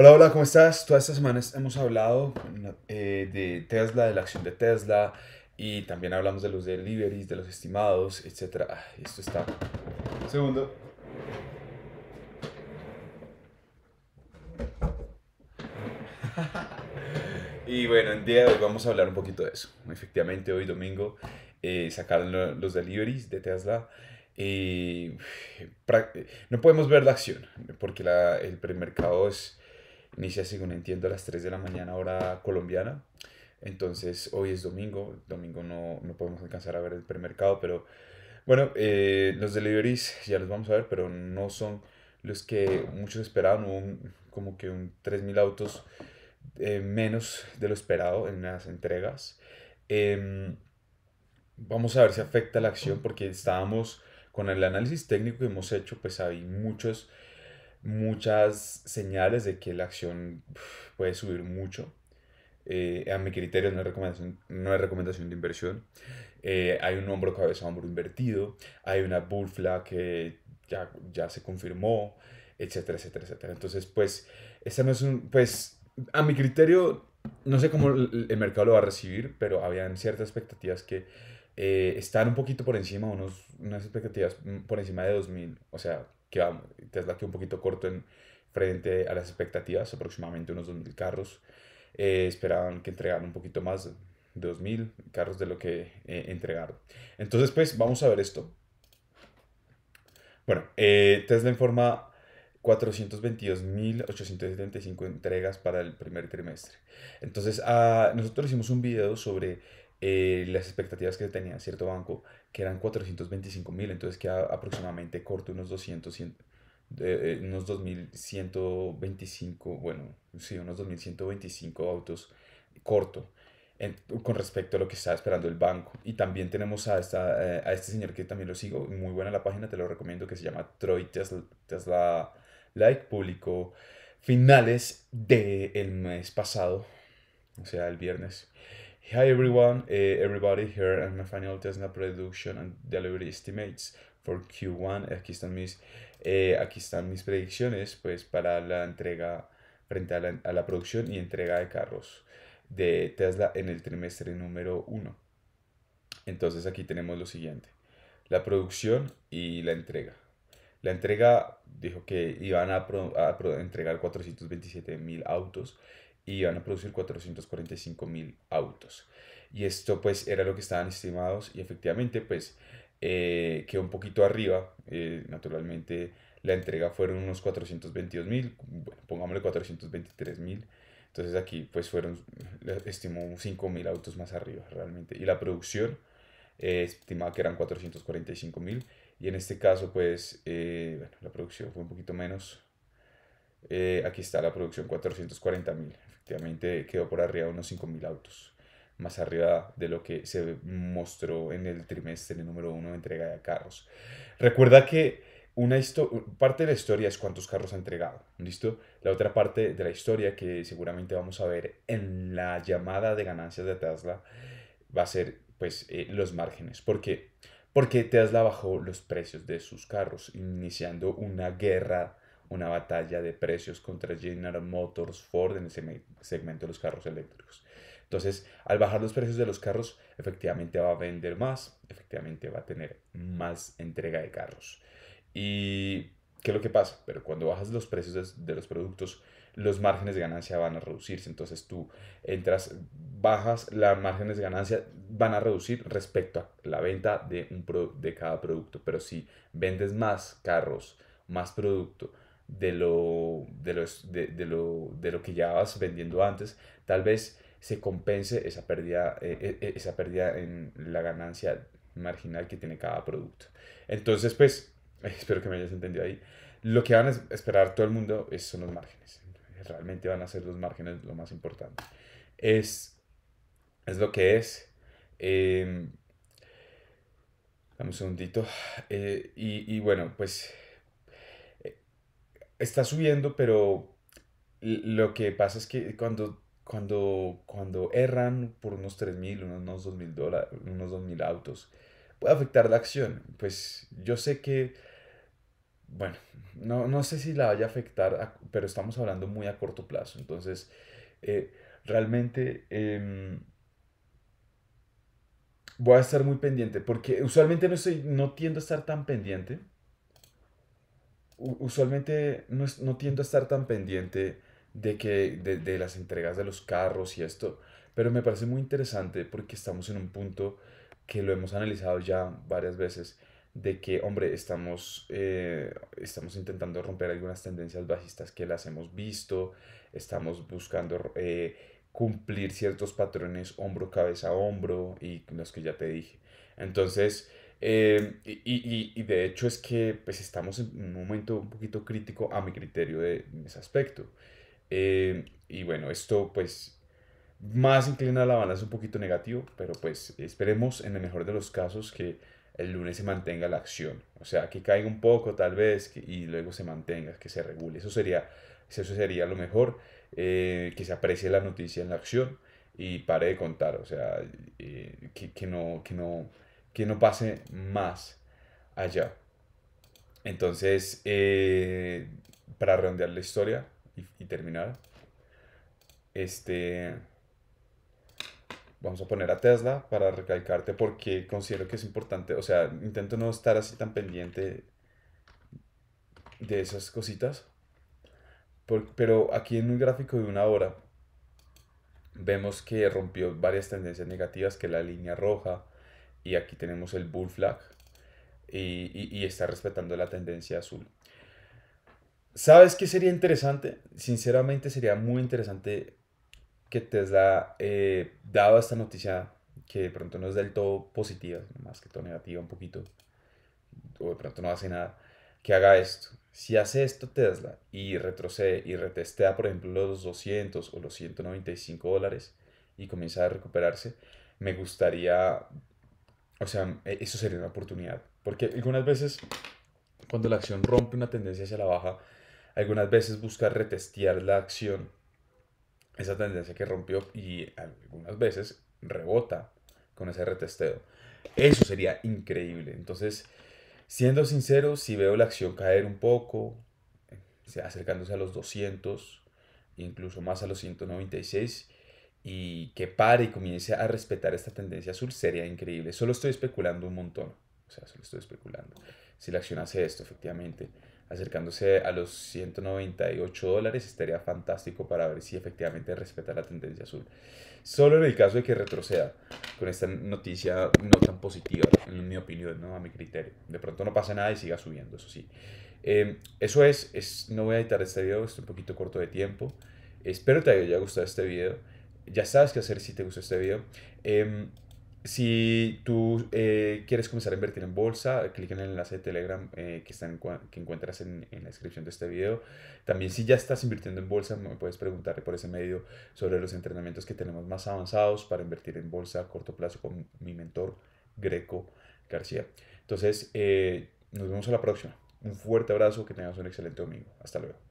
Hola, hola, ¿cómo estás? Todas estas semanas hemos hablado eh, de Tesla, de la acción de Tesla y también hablamos de los deliveries, de los estimados, etc. Ah, esto está... Segundo. y bueno, el día de hoy vamos a hablar un poquito de eso. Efectivamente, hoy domingo eh, sacaron los deliveries de Tesla. y eh, no podemos ver la acción porque la, el premercado es Inicia, según entiendo, a las 3 de la mañana hora colombiana. Entonces hoy es domingo, domingo no, podemos alcanzar a ver el premercado, pero bueno, eh, los deliveries ya los vamos a ver, pero no son los que muchos esperaban, un, como que un 3.000 autos eh, menos de lo esperado en las entregas. Em, vamos a ver si afecta la acción porque estábamos con el análisis técnico que hemos hecho, pues hay muchos muchas señales de que la acción puede subir mucho. Eh, a mi criterio no es recomendación, no es recomendación de inversión. Eh, hay un hombro cabeza hombro invertido, hay una bull que ya, ya se confirmó, etcétera, etcétera, etcétera. Entonces, pues, no es un, pues, a mi criterio, no sé cómo el mercado lo va a recibir, pero habían ciertas expectativas que eh, están un poquito por encima, unos, unas expectativas mm, por encima de 2.000, o sea, que Tesla quedó un poquito corto en frente a las expectativas, aproximadamente unos 2.000 carros. Eh, esperaban que entregaran un poquito más, 2.000 carros de lo que eh, entregaron. Entonces, pues vamos a ver esto. Bueno, eh, Tesla informa 422.875 entregas para el primer trimestre. Entonces, ah, nosotros hicimos un video sobre eh, las expectativas que tenía cierto banco, que eran 425 mil, entonces que aproximadamente corto unos 200, eh, eh, unos 2125, bueno, sí, unos 2125 autos corto. con respecto a lo que estaba esperando el banco. Y también tenemos a, esta, a este señor que también lo sigo, muy buena la página, te lo recomiendo, que se llama Troy Tesla, Like, público finales del mes pasado, o sea, el viernes. Hi everyone, eh, everybody here and my final Tesla production and delivery estimates for Q1. Aquí están mis, eh, aquí están mis predicciones pues, para la entrega frente a la, producción y entrega de carros de Tesla en el trimestre número 1. Entonces aquí tenemos lo siguiente, la producción y la entrega. La entrega dijo que iban a, entregar 427 mil autos y van a producir 445 mil autos. Y esto pues era lo que estaban estimados y efectivamente pues eh, quedó un poquito arriba, eh, naturalmente la entrega fueron unos 422 mil, pongámosle 423 mil. Entonces aquí pues fueron, estimó 5 mil autos más arriba realmente. Y la producción estimada eh, estimaba que eran 445 mil. Y en este caso pues, la producción fue un poquito menos, eh, aquí está la producción, 440.000. Efectivamente quedó por arriba de unos 5.000 autos. Más arriba de lo que se mostró en el trimestre número uno de entrega de carros. Recuerda que una parte de la historia es cuántos carros ha entregado, ¿listo? La otra parte de la historia que seguramente vamos a ver en la llamada de ganancias de Tesla va a ser pues eh, los márgenes. ¿Por qué? Porque Tesla bajó los precios de sus carros, iniciando una guerra una batalla de precios contra General Motors, Ford en ese segmento de los carros eléctricos. Entonces, al bajar los precios de los carros, efectivamente va a vender más, efectivamente va a tener más entrega de carros. ¿Y qué es lo que pasa? Pero cuando bajas los precios de, los productos, los márgenes de ganancia van a reducirse. Entonces tú entras, bajas, los márgenes de ganancia van a reducir respecto a la venta de, un de cada producto. Pero si vendes más carros, más producto, de lo, de, los, de, de lo, de lo que vas vendiendo antes, tal vez se compense esa pérdida, eh, eh, esa pérdida en la ganancia marginal que tiene cada producto. Entonces, pues, espero que me hayas entendido ahí. Lo que van a esperar todo el mundo es, son los márgenes. Realmente van a ser los márgenes lo más importante. Es, es lo que es. Eh, dame un segundito. Eh, y, y bueno, pues está subiendo, pero lo que pasa es que cuando, cuando, cuando erran por unos 3.000, unos 2.000 dólares, unos autos, puede afectar la acción. Pues yo sé que, bueno, no, sé si la vaya a afectar, pero estamos hablando muy a corto plazo. Entonces, eh, realmente em, voy a estar muy pendiente, porque usualmente no, estoy, no tiendo a estar tan pendiente usualmente no, tiendo a estar tan pendiente de, que, de, las entregas de los carros y esto, pero me parece muy interesante porque estamos en un punto que lo hemos analizado ya varias veces, de que, hombre, estamos, eh, estamos intentando romper algunas tendencias bajistas que las hemos visto, estamos buscando eh, cumplir ciertos patrones hombro, cabeza, hombro y los que ya te dije. Entonces, eh, y, y, y, de hecho es que pues estamos en un momento un poquito crítico a mi criterio de, ese aspecto. Eh, y bueno, esto pues más inclina la balanza un poquito negativo, pero pues esperemos en el mejor de los casos que el lunes se mantenga la acción. O sea, que caiga un poco tal vez y luego se mantenga, que se regule. Eso sería, eso sería lo mejor, eh, que se aprecie la noticia en la acción y pare de contar. O sea, que, que no... Que no que no pase más allá. Entonces, eh, para redondear la historia y, terminar, este, vamos a poner a Tesla para recalcarte porque considero que es importante, o sea, intento no estar así tan pendiente de esas cositas, pero aquí en un gráfico de una hora vemos que rompió varias tendencias negativas, que la línea roja, y aquí tenemos el bull flag y, está respetando la tendencia azul. ¿Sabes qué sería interesante? Sinceramente sería muy interesante que Tesla, eh, dado esta noticia que de pronto no es del todo positiva, más que todo negativa un poquito, o de pronto no hace nada, que haga esto. Si hace esto Tesla y retrocede y retestea, por ejemplo, los 200 o los 195 dólares y comienza a recuperarse, me gustaría o sea, e, eso sería una oportunidad. Porque algunas veces, cuando la acción rompe una tendencia hacia la baja, algunas veces busca retestear la acción, esa tendencia que rompió, y algunas veces rebota con ese retesteo. Eso sería increíble. Entonces, siendo sincero, si veo la acción caer un poco, eh, acercándose a los 200, incluso más a los 196, y que pare y comience a respetar esta tendencia azul sería increíble. Solo estoy especulando un montón. O sea, solo estoy especulando. Si la acción hace esto, efectivamente, acercándose a los 198 dólares, estaría fantástico para ver si efectivamente respeta la tendencia azul. Solo en el caso de que retroceda, con esta noticia no tan positiva, en mi opinión, ¿no? a mi criterio. De pronto no pasa nada y siga subiendo, eso sí. Em, eso es, no voy a editar este video, estoy un poquito corto de tiempo. Espero te haya gustado este video ya sabes qué hacer si te gustó este video. Em, si tú eh, quieres comenzar a invertir en bolsa, clic en el enlace de Telegram eh, que, que encuentras en, la descripción de este video. También si ya estás invirtiendo en bolsa, me puedes preguntar por ese medio sobre los entrenamientos que tenemos más avanzados para invertir en bolsa a corto plazo con mi mentor Greco García. Entonces, eh, nos vemos a la próxima. Un fuerte abrazo, que tengas un excelente domingo. Hasta luego.